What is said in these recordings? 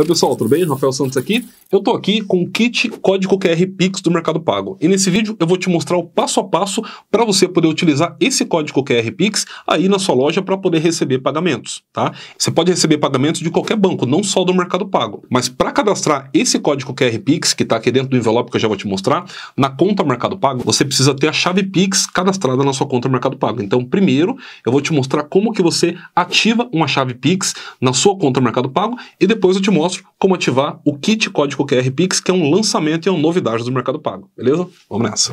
Oi pessoal, tudo bem? Rafael Santos aqui. Eu tô aqui com o kit código QR Pix do Mercado Pago. E nesse vídeo eu vou te mostrar o passo a passo para você poder utilizar esse código QR Pix aí na sua loja para poder receber pagamentos, tá? Você pode receber pagamentos de qualquer banco, não só do Mercado Pago. Mas para cadastrar esse código QR Pix, que tá aqui dentro do envelope que eu já vou te mostrar, na conta Mercado Pago, você precisa ter a chave Pix cadastrada na sua conta Mercado Pago. Então, primeiro, eu vou te mostrar como que você ativa uma chave Pix na sua conta Mercado Pago e depois eu te mostro mostro como ativar o kit código QR Pix, que é um lançamento e é uma novidade do Mercado Pago. Beleza? Vamos nessa.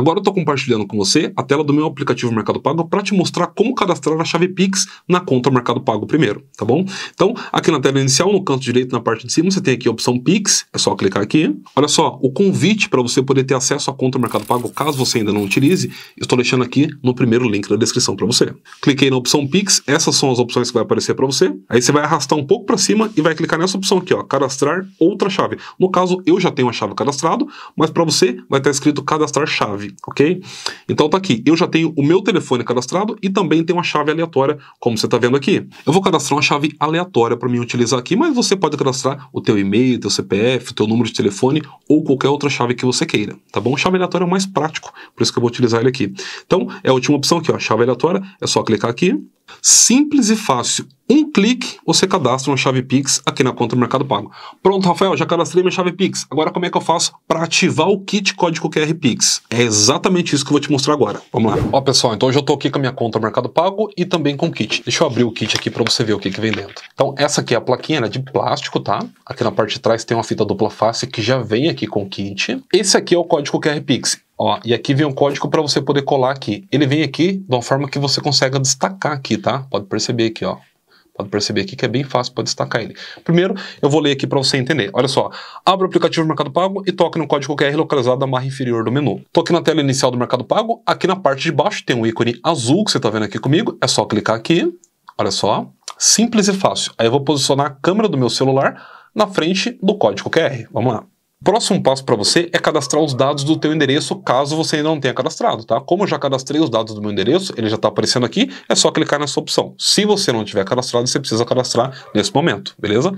Agora eu estou compartilhando com você a tela do meu aplicativo Mercado Pago para te mostrar como cadastrar a chave Pix na conta Mercado Pago primeiro, tá bom? Então, aqui na tela inicial, no canto direito, na parte de cima, você tem aqui a opção Pix, é só clicar aqui. Olha só, o convite para você poder ter acesso à conta Mercado Pago, caso você ainda não utilize, estou deixando aqui no primeiro link da descrição para você. Cliquei na opção Pix, essas são as opções que vai aparecer para você. Aí você vai arrastar um pouco para cima e vai clicar nessa opção aqui, ó, cadastrar outra chave. No caso, eu já tenho a chave cadastrado, mas para você vai estar escrito cadastrar chave ok? Então tá aqui, eu já tenho o meu telefone cadastrado e também tenho uma chave aleatória, como você está vendo aqui. Eu vou cadastrar uma chave aleatória para mim utilizar aqui, mas você pode cadastrar o teu e-mail, teu CPF, o teu número de telefone ou qualquer outra chave que você queira, tá bom? Chave aleatória é o mais prático, por isso que eu vou utilizar ele aqui. Então, é a última opção aqui, ó, chave aleatória, é só clicar aqui. Simples e fácil um clique, você cadastra uma chave Pix aqui na conta do Mercado Pago. Pronto, Rafael, já cadastrei minha chave Pix. Agora como é que eu faço para ativar o kit código QR Pix? É exatamente isso que eu vou te mostrar agora. Vamos lá. Ó, pessoal, então eu já estou aqui com a minha conta do Mercado Pago e também com o kit. Deixa eu abrir o kit aqui para você ver o que, que vem dentro. Então, essa aqui é a plaquinha é de plástico, tá? Aqui na parte de trás tem uma fita dupla face que já vem aqui com o kit. Esse aqui é o código QR Pix. Ó, e aqui vem um código para você poder colar aqui. Ele vem aqui de uma forma que você consegue destacar aqui, tá? Pode perceber aqui, ó. Pode perceber aqui que é bem fácil para destacar ele. Primeiro, eu vou ler aqui para você entender. Olha só, abre o aplicativo do Mercado Pago e toque no código QR localizado na barra inferior do menu. Tô aqui na tela inicial do Mercado Pago, aqui na parte de baixo tem um ícone azul que você está vendo aqui comigo, é só clicar aqui, olha só, simples e fácil. Aí eu vou posicionar a câmera do meu celular na frente do código QR. Vamos lá. Próximo passo para você é cadastrar os dados do teu endereço, caso você ainda não tenha cadastrado, tá? Como eu já cadastrei os dados do meu endereço, ele já está aparecendo aqui, é só clicar nessa opção. Se você não tiver cadastrado, você precisa cadastrar nesse momento, beleza?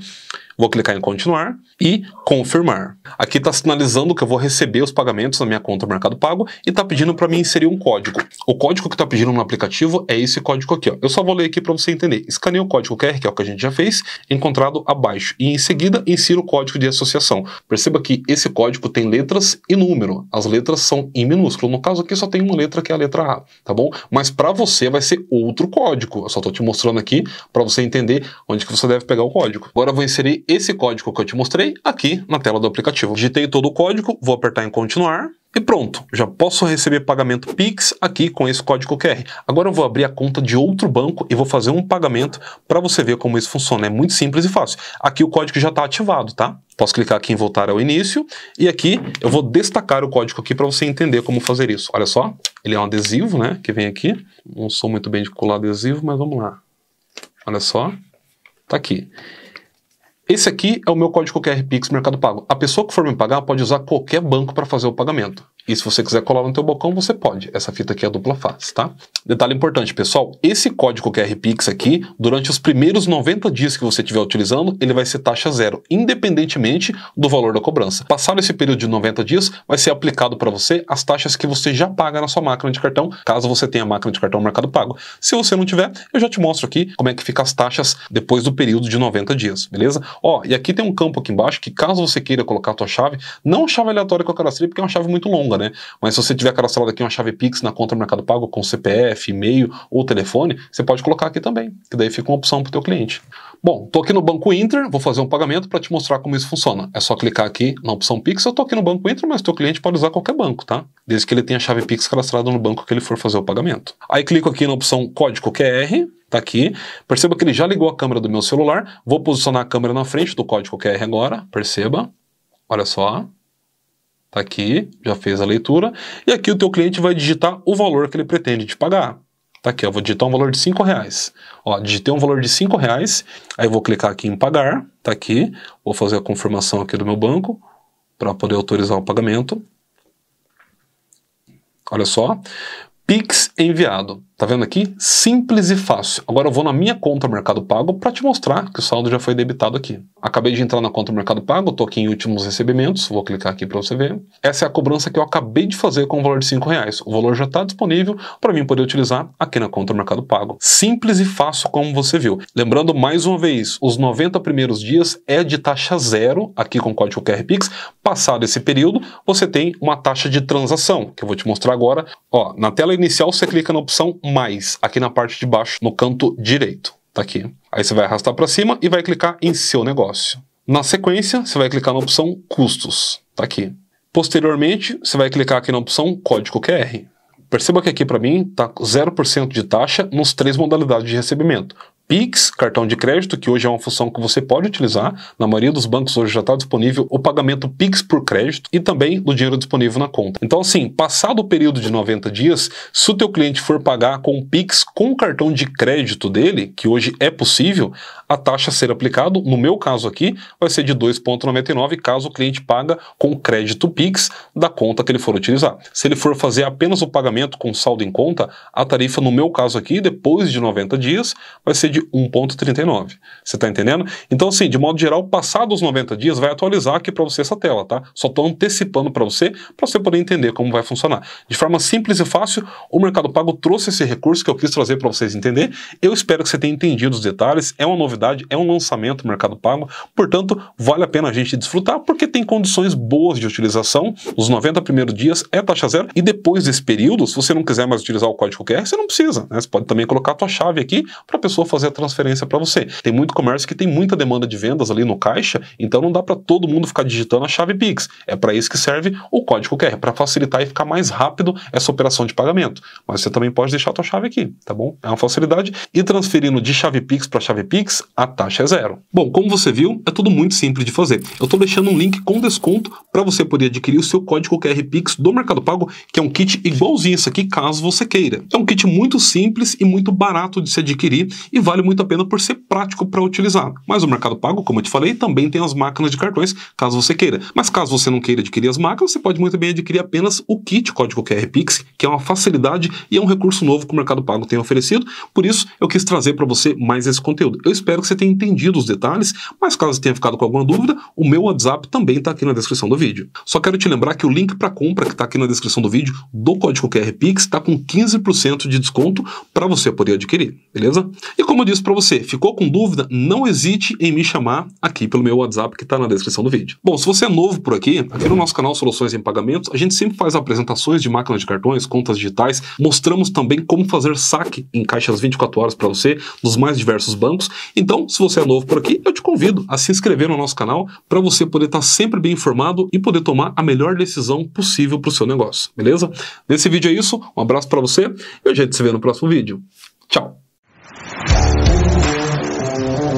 Vou clicar em continuar e confirmar. Aqui está sinalizando que eu vou receber os pagamentos na minha conta Mercado Pago e está pedindo para mim inserir um código. O código que está pedindo no aplicativo é esse código aqui. Ó. Eu só vou ler aqui para você entender. Escaneie o código QR, que é o que a gente já fez, encontrado abaixo. E em seguida, insira o código de associação. Perceba que esse código tem letras e número. As letras são em minúsculo. No caso aqui só tem uma letra, que é a letra A, tá bom? Mas para você vai ser outro código. Eu só estou te mostrando aqui para você entender onde que você deve pegar o código. Agora eu vou inserir esse código que eu te mostrei aqui na tela do aplicativo. Digitei todo o código, vou apertar em continuar. E pronto, já posso receber pagamento Pix aqui com esse código QR. Agora eu vou abrir a conta de outro banco e vou fazer um pagamento para você ver como isso funciona. É muito simples e fácil. Aqui o código já está ativado, tá? Posso clicar aqui em voltar ao início e aqui eu vou destacar o código aqui para você entender como fazer isso. Olha só, ele é um adesivo, né, que vem aqui. Não sou muito bem de colar adesivo, mas vamos lá. Olha só, tá aqui. Esse aqui é o meu código QR Pix Mercado Pago. A pessoa que for me pagar pode usar qualquer banco para fazer o pagamento. E se você quiser colar no teu bocão, você pode. Essa fita aqui é dupla face, tá? Detalhe importante, pessoal. Esse código QR Pix aqui, durante os primeiros 90 dias que você estiver utilizando, ele vai ser taxa zero, independentemente do valor da cobrança. Passado esse período de 90 dias, vai ser aplicado para você as taxas que você já paga na sua máquina de cartão, caso você tenha máquina de cartão mercado pago. Se você não tiver, eu já te mostro aqui como é que fica as taxas depois do período de 90 dias, beleza? Ó, e aqui tem um campo aqui embaixo que caso você queira colocar a tua chave, não chave aleatória com a cadastrei, porque é uma chave muito longa redonda, né? Mas se você tiver cadastrado aqui uma chave Pix na conta do Mercado Pago com CPF, e-mail ou telefone, você pode colocar aqui também, que daí fica uma opção para o teu cliente. Bom, estou aqui no Banco Inter, vou fazer um pagamento para te mostrar como isso funciona. É só clicar aqui na opção Pix, eu estou aqui no Banco Inter, mas teu cliente pode usar qualquer banco, tá? Desde que ele tenha a chave Pix cadastrada no banco que ele for fazer o pagamento. Aí clico aqui na opção Código QR, tá aqui. Perceba que ele já ligou a câmera do meu celular. Vou posicionar a câmera na frente do código QR agora, perceba. Olha só. Tá aqui, já fez a leitura. E aqui o teu cliente vai digitar o valor que ele pretende te pagar. Tá aqui, eu vou digitar um valor de 5 reais. Ó, digitei um valor de 5 reais, aí eu vou clicar aqui em pagar, tá aqui, vou fazer a confirmação aqui do meu banco para poder autorizar o pagamento. Olha só, Pix enviado. Tá vendo aqui? Simples e fácil. Agora eu vou na minha conta Mercado Pago para te mostrar que o saldo já foi debitado aqui. Acabei de entrar na conta Mercado Pago, estou aqui em últimos recebimentos, vou clicar aqui para você ver. Essa é a cobrança que eu acabei de fazer com o valor de R$ reais. O valor já está disponível para mim poder utilizar aqui na conta Mercado Pago. Simples e fácil como você viu. Lembrando mais uma vez, os 90 primeiros dias é de taxa zero aqui com o código QR Passado esse período, você tem uma taxa de transação, que eu vou te mostrar agora. Ó, na tela inicial você clica na opção mais aqui na parte de baixo, no canto direito. Tá aqui. Aí você vai arrastar para cima e vai clicar em seu negócio. Na sequência, você vai clicar na opção custos. Tá aqui. Posteriormente, você vai clicar aqui na opção código QR. Perceba que aqui para mim está 0% de taxa nos três modalidades de recebimento: Pix, cartão de crédito, que hoje é uma função que você pode utilizar. Na maioria dos bancos hoje já está disponível o pagamento Pix por crédito e também do dinheiro disponível na conta. Então, assim, passado o período de 90 dias, se o teu cliente for pagar com Pix com o cartão de crédito dele, que hoje é possível, a taxa a ser aplicada, no meu caso aqui, vai ser de 2,99 caso o cliente paga com crédito Pix da conta que ele for utilizar. Se ele for fazer apenas o pagamento com saldo em conta, a tarifa, no meu caso aqui, depois de 90 dias, vai ser de de 1.39. Você está entendendo? Então, assim, de modo geral, passados os 90 dias, vai atualizar aqui para você essa tela, tá? Só estou antecipando para você, para você poder entender como vai funcionar. De forma simples e fácil, o Mercado Pago trouxe esse recurso que eu quis trazer para vocês entender. Eu espero que você tenha entendido os detalhes. É uma novidade, é um lançamento do Mercado Pago. Portanto, vale a pena a gente desfrutar, porque tem condições boas de utilização. Os 90 primeiros dias é taxa zero. E depois desse período, se você não quiser mais utilizar o código QR, você não precisa. Né? Você pode também colocar a sua chave aqui para a pessoa fazer fazer a transferência para você. Tem muito comércio que tem muita demanda de vendas ali no caixa, então não dá para todo mundo ficar digitando a chave Pix. É para isso que serve o código QR, para facilitar e ficar mais rápido essa operação de pagamento. Mas você também pode deixar a tua chave aqui, tá bom? É uma facilidade. E transferindo de chave Pix para chave Pix, a taxa é zero. Bom, como você viu, é tudo muito simples de fazer. Eu estou deixando um link com desconto para você poder adquirir o seu código QR Pix do Mercado Pago, que é um kit igualzinho isso aqui, caso você queira. É um kit muito simples e muito barato de se adquirir e vai vale muito a pena por ser prático para utilizar. Mas o Mercado Pago, como eu te falei, também tem as máquinas de cartões, caso você queira. Mas caso você não queira adquirir as máquinas, você pode muito bem adquirir apenas o kit código QR Pix, que é uma facilidade e é um recurso novo que o Mercado Pago tem oferecido. Por isso, eu quis trazer para você mais esse conteúdo. Eu espero que você tenha entendido os detalhes, mas caso tenha ficado com alguma dúvida, o meu WhatsApp também está aqui na descrição do vídeo. Só quero te lembrar que o link para compra que está aqui na descrição do vídeo do código QR Pix está com 15% de desconto para você poder adquirir, beleza? E como como eu disse para você, ficou com dúvida? Não hesite em me chamar aqui pelo meu WhatsApp que está na descrição do vídeo. Bom, se você é novo por aqui, aqui no nosso canal Soluções em Pagamentos, a gente sempre faz apresentações de máquinas de cartões, contas digitais, mostramos também como fazer saque em caixas 24 horas para você, nos mais diversos bancos. Então, se você é novo por aqui, eu te convido a se inscrever no nosso canal para você poder estar tá sempre bem informado e poder tomar a melhor decisão possível para o seu negócio, beleza? Nesse vídeo é isso, um abraço para você e a gente se vê no próximo vídeo. Tchau! Thank you.